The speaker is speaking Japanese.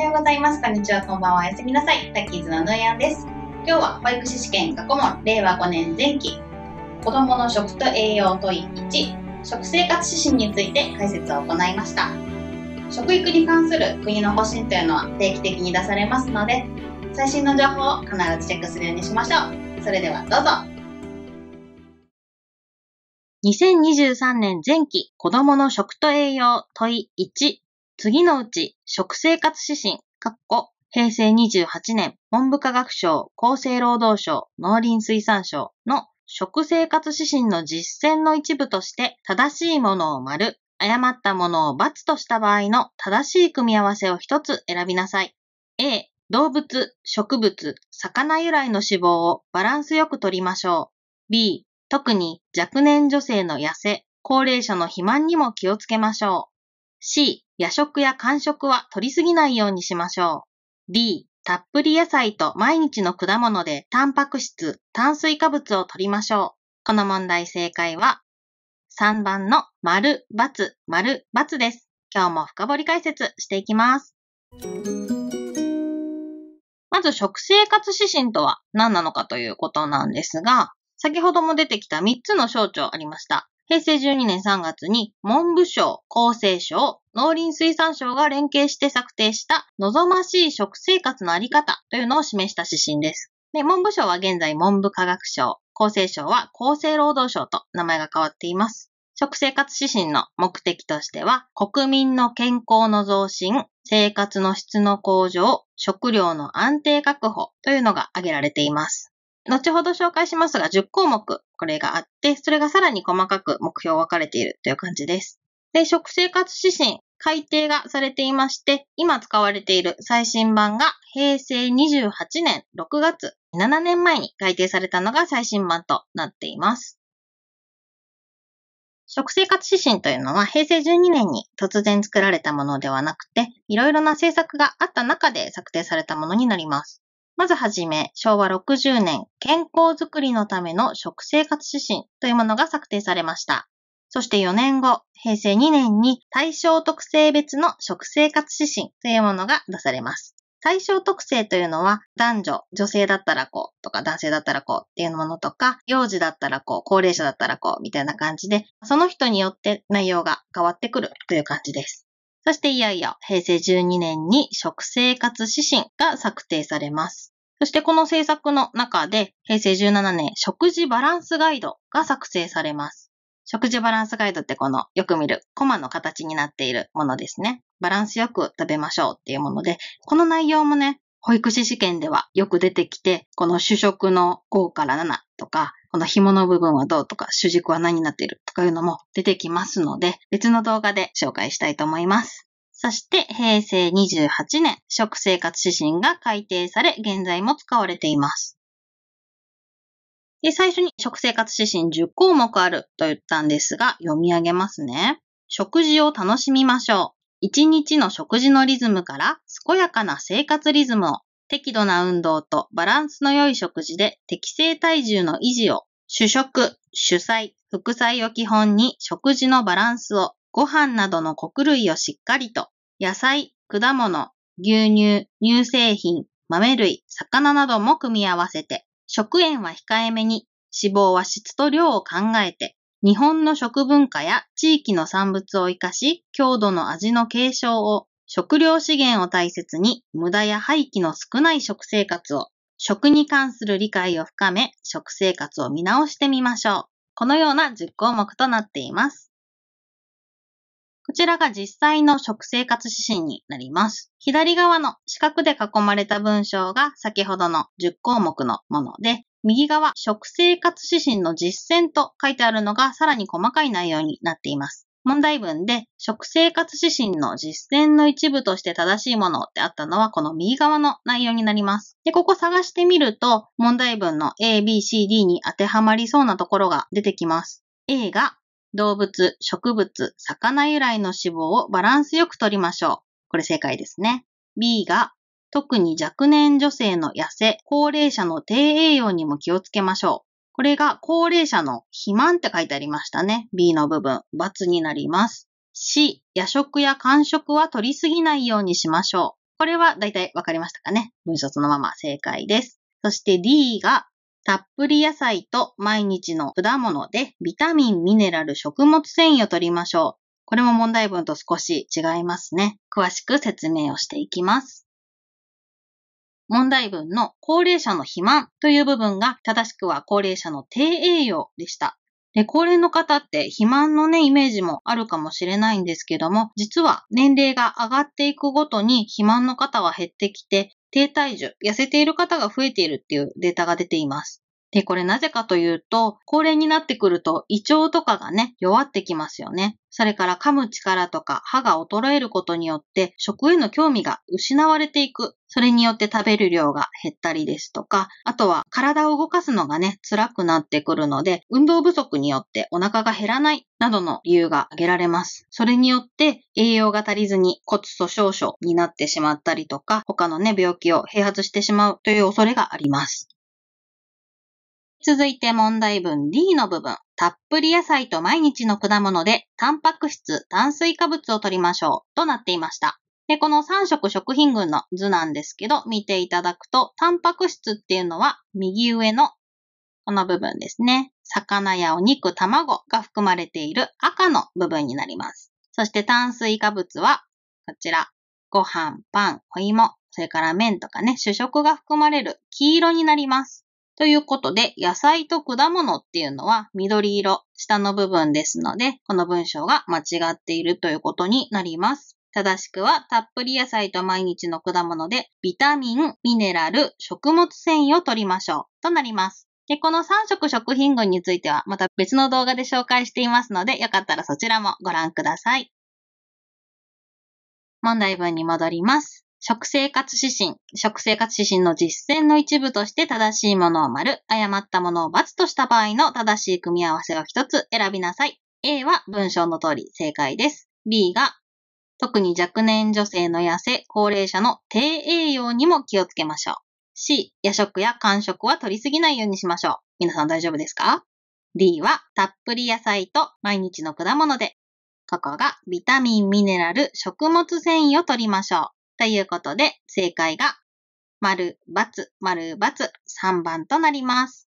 おはようございます。こんにちは。こんばんは。おやすみなさい。タッキーズのぬやんです。今日は保育士試験過去問令和5年前期子供の食と栄養問い1食生活指針について解説を行いました。食育に関する国の方針というのは定期的に出されますので最新の情報を必ずチェックするようにしましょう。それではどうぞ。2023年前期子供の食と栄養問い1次のうち、食生活指針、かっこ、平成28年、文部科学省、厚生労働省、農林水産省の食生活指針の実践の一部として、正しいものを丸、誤ったものを×とした場合の正しい組み合わせを一つ選びなさい。A、動物、植物、魚由来の脂肪をバランスよく取りましょう。B、特に若年女性の痩せ、高齢者の肥満にも気をつけましょう。C、夜食や間食は取りすぎないようにしましょう。D、たっぷり野菜と毎日の果物でタンパク質、炭水化物を取りましょう。この問題正解は3番の丸、×、丸、×です。今日も深掘り解説していきます。まず食生活指針とは何なのかということなんですが、先ほども出てきた3つの省庁ありました。平成12年3月に文部省、厚生省、農林水産省が連携して策定した望ましい食生活のあり方というのを示した指針です。で、文部省は現在文部科学省、厚生省は厚生労働省と名前が変わっています。食生活指針の目的としては、国民の健康の増進、生活の質の向上、食料の安定確保というのが挙げられています。後ほど紹介しますが、10項目、これがあって、それがさらに細かく目標分かれているという感じです。で、食生活指針、改定がされていまして、今使われている最新版が平成28年6月、7年前に改定されたのが最新版となっています。食生活指針というのは平成12年に突然作られたものではなくて、いろいろな政策があった中で策定されたものになります。まずはじめ、昭和60年、健康づくりのための食生活指針というものが策定されました。そして4年後、平成2年に対象特性別の食生活指針というものが出されます。対象特性というのは男女、女性だったらこうとか男性だったらこうっていうものとか、幼児だったらこう、高齢者だったらこうみたいな感じで、その人によって内容が変わってくるという感じです。そしていよいよ平成12年に食生活指針が策定されます。そしてこの政策の中で、平成17年食事バランスガイドが作成されます。食事バランスガイドってこのよく見るコマの形になっているものですね。バランスよく食べましょうっていうもので、この内容もね、保育士試験ではよく出てきて、この主食の5から7とか、この紐の部分はどうとか、主軸は何になっているとかいうのも出てきますので、別の動画で紹介したいと思います。そして平成28年、食生活指針が改定され、現在も使われています。で最初に食生活指針10項目あると言ったんですが、読み上げますね。食事を楽しみましょう。一日の食事のリズムから健やかな生活リズムを、適度な運動とバランスの良い食事で適正体重の維持を、主食、主菜、副菜を基本に食事のバランスを、ご飯などの穀類をしっかりと、野菜、果物、牛乳、乳製品、豆類、魚なども組み合わせて、食塩は控えめに、脂肪は質と量を考えて、日本の食文化や地域の産物を活かし、郷土の味の継承を、食料資源を大切に、無駄や廃棄の少ない食生活を、食に関する理解を深め、食生活を見直してみましょう。このような10項目となっています。こちらが実際の食生活指針になります。左側の四角で囲まれた文章が先ほどの10項目のもので、右側食生活指針の実践と書いてあるのがさらに細かい内容になっています。問題文で食生活指針の実践の一部として正しいものってあったのはこの右側の内容になります。で、ここ探してみると問題文の A, B, C, D に当てはまりそうなところが出てきます。A が動物、植物、魚由来の脂肪をバランスよく取りましょう。これ正解ですね。B が、特に若年女性の痩せ、高齢者の低栄養にも気をつけましょう。これが高齢者の肥満って書いてありましたね。B の部分、×になります。C、夜食や間食は取りすぎないようにしましょう。これはだいたいわかりましたかね。文章そのまま正解です。そして D がたっぷり野菜と毎日の果物でビタミン、ミネラル、食物繊維を取りましょう。これも問題文と少し違いますね。詳しく説明をしていきます。問題文の高齢者の肥満という部分が正しくは高齢者の低栄養でした。で、高齢の方って肥満のね、イメージもあるかもしれないんですけども、実は年齢が上がっていくごとに肥満の方は減ってきて、低体重、痩せている方が増えているっていうデータが出ています。で、これなぜかというと、高齢になってくると胃腸とかがね、弱ってきますよね。それから噛む力とか歯が衰えることによって食への興味が失われていく。それによって食べる量が減ったりですとか、あとは体を動かすのがね、辛くなってくるので、運動不足によってお腹が減らないなどの理由が挙げられます。それによって栄養が足りずに骨粗鬆症になってしまったりとか、他のね、病気を併発してしまうという恐れがあります。続いて問題文 D の部分。たっぷり野菜と毎日の果物で、タンパク質、炭水化物を取りましょう。となっていました。で、この3色食品群の図なんですけど、見ていただくと、タンパク質っていうのは、右上のこの部分ですね。魚やお肉、卵が含まれている赤の部分になります。そして炭水化物は、こちら、ご飯、パン、お芋、それから麺とかね、主食が含まれる黄色になります。ということで、野菜と果物っていうのは緑色、下の部分ですので、この文章が間違っているということになります。正しくは、たっぷり野菜と毎日の果物で、ビタミン、ミネラル、食物繊維を取りましょう。となります。で、この3色食品群については、また別の動画で紹介していますので、よかったらそちらもご覧ください。問題文に戻ります。食生活指針、食生活指針の実践の一部として正しいものを丸、誤ったものを×とした場合の正しい組み合わせを一つ選びなさい。A は文章の通り正解です。B が、特に若年女性の痩せ、高齢者の低栄養にも気をつけましょう。C、夜食や間食は取りすぎないようにしましょう。皆さん大丈夫ですか ?D は、たっぷり野菜と毎日の果物で、ここがビタミン、ミネラル、食物繊維を取りましょう。ということで、正解が、丸、×、丸、×、3番となります。